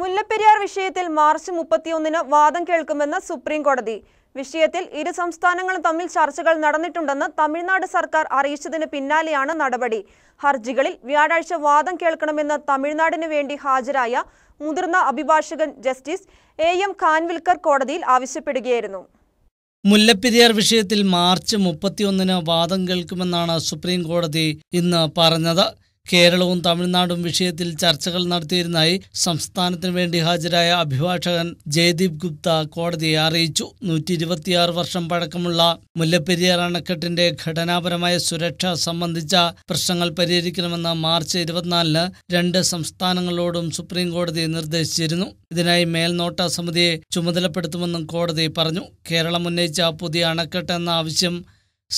മുല്ലപ്പെരിയാർ വിഷയത്തിൽ മാർച്ച് മുപ്പത്തിയൊന്നിന് വാദം കേൾക്കുമെന്ന് സുപ്രീം കോടതി വിഷയത്തിൽ ഇരു സംസ്ഥാനങ്ങളും തമ്മിൽ ചർച്ചകൾ നടന്നിട്ടുണ്ടെന്ന് തമിഴ്നാട് സർക്കാർ അറിയിച്ചതിന് പിന്നാലെയാണ് നടപടി ഹർജികളിൽ വ്യാഴാഴ്ച വാദം കേൾക്കണമെന്ന് തമിഴ്നാടിനു വേണ്ടി ഹാജരായ മുതിർന്ന അഭിഭാഷകൻ ജസ്റ്റിസ് എ എം ഖാൻവിൽക്കർ കോടതിയിൽ ആവശ്യപ്പെടുകയായിരുന്നു മുല്ലപ്പെരിയാർ വിഷയത്തിൽ മാർച്ച് മുപ്പത്തിയൊന്നിന് വാദം കേൾക്കുമെന്നാണ് സുപ്രീം കോടതി ഇന്ന് പറഞ്ഞത് കേരളവും തമിഴ്നാടും വിഷയത്തിൽ ചർച്ചകൾ നടത്തിയിരുന്നതായി സംസ്ഥാനത്തിന് വേണ്ടി ഹാജരായ അഭിഭാഷകൻ ജയദീപ് ഗുപ്ത കോടതിയെ അറിയിച്ചു നൂറ്റി ഇരുപത്തിയാറ് വർഷം പഴക്കമുള്ള മുല്ലപ്പെരിയാർ അണക്കെട്ടിന്റെ ഘടനാപരമായ സുരക്ഷ സംബന്ധിച്ച പ്രശ്നങ്ങൾ പരിഹരിക്കണമെന്ന് മാർച്ച് ഇരുപത്തിനാലിന് രണ്ട് സംസ്ഥാനങ്ങളോടും സുപ്രീം കോടതി നിർദ്ദേശിച്ചിരുന്നു ഇതിനായി മേൽനോട്ട സമിതിയെ ചുമതലപ്പെടുത്തുമെന്നും കോടതി പറഞ്ഞു കേരളം ഉന്നയിച്ച പുതിയ അണക്കെട്ട് എന്ന ആവശ്യം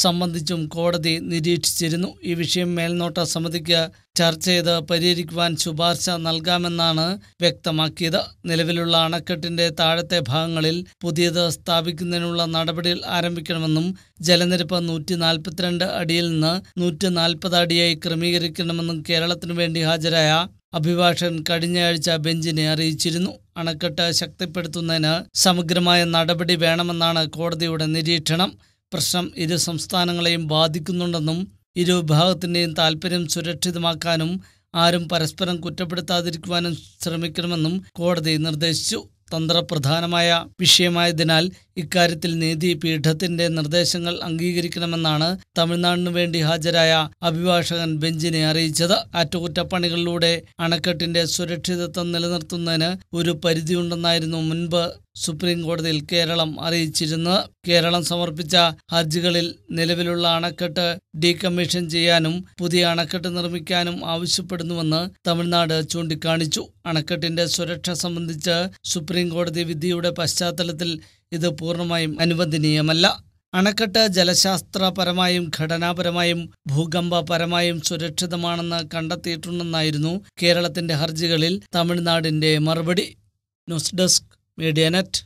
സംബന്ധിച്ചും കോടതി നിരീക്ഷിച്ചിരുന്നു ഈ വിഷയം മേൽനോട്ട സമിതിക്ക് ചർച്ച ചെയ്ത് പരിഹരിക്കുവാൻ ശുപാർശ നൽകാമെന്നാണ് വ്യക്തമാക്കിയത് നിലവിലുള്ള അണക്കെട്ടിന്റെ താഴത്തെ ഭാഗങ്ങളിൽ പുതിയത് സ്ഥാപിക്കുന്നതിനുള്ള നടപടികൾ ആരംഭിക്കണമെന്നും ജലനിരപ്പ് നൂറ്റി നാൽപ്പത്തിരണ്ട് അടിയിൽ നിന്ന് നൂറ്റി നാൽപ്പത് അടിയായി ക്രമീകരിക്കണമെന്നും കേരളത്തിനു വേണ്ടി ഹാജരായ അഭിഭാഷകൻ കഴിഞ്ഞയാഴ്ച ബെഞ്ചിനെ അറിയിച്ചിരുന്നു അണക്കെട്ട് ശക്തിപ്പെടുത്തുന്നതിന് സമഗ്രമായ നടപടി വേണമെന്നാണ് കോടതിയുടെ നിരീക്ഷണം പ്രശ്നം ഇരു സംസ്ഥാനങ്ങളെയും ബാധിക്കുന്നുണ്ടെന്നും ഇരു വിഭാഗത്തിൻ്റെയും താൽപ്പര്യം സുരക്ഷിതമാക്കാനും ആരും പരസ്പരം കുറ്റപ്പെടുത്താതിരിക്കുവാനും ശ്രമിക്കണമെന്നും കോടതി നിർദ്ദേശിച്ചു തന്ത്രപ്രധാനമായ വിഷയമായതിനാൽ ഇക്കാര്യത്തിൽ നീതി പീഠത്തിന്റെ നിർദ്ദേശങ്ങൾ അംഗീകരിക്കണമെന്നാണ് തമിഴ്നാടിനു വേണ്ടി ഹാജരായ അഭിഭാഷകൻ ബെഞ്ചിനെ അറിയിച്ചത് അറ്റകുറ്റപ്പണികളിലൂടെ അണക്കെട്ടിന്റെ സുരക്ഷിതത്വം നിലനിർത്തുന്നതിന് ഒരു പരിധിയുണ്ടെന്നായിരുന്നു മുൻപ് സുപ്രീം കോടതിയിൽ കേരളം അറിയിച്ചിരുന്നത് കേരളം സമർപ്പിച്ച ഹർജികളിൽ നിലവിലുള്ള അണക്കെട്ട് ഡീകമ്മീഷൻ ചെയ്യാനും പുതിയ അണക്കെട്ട് നിർമ്മിക്കാനും ആവശ്യപ്പെടുന്നുവെന്ന് തമിഴ്നാട് ചൂണ്ടിക്കാണിച്ചു അണക്കെട്ടിന്റെ സുരക്ഷ സംബന്ധിച്ച് സുപ്രീം കോടതി വിധിയുടെ പശ്ചാത്തലത്തിൽ ഇത് പൂർണ്ണമായും അനുവദനീയമല്ല അണക്കെട്ട് ജലശാസ്ത്രപരമായും ഘടനാപരമായും ഭൂകമ്പപരമായും സുരക്ഷിതമാണെന്ന് കണ്ടെത്തിയിട്ടുണ്ടെന്നായിരുന്നു കേരളത്തിന്റെ ഹർജികളിൽ തമിഴ്നാടിന്റെ മറുപടി ന്യൂസ് ഡെസ്ക് media net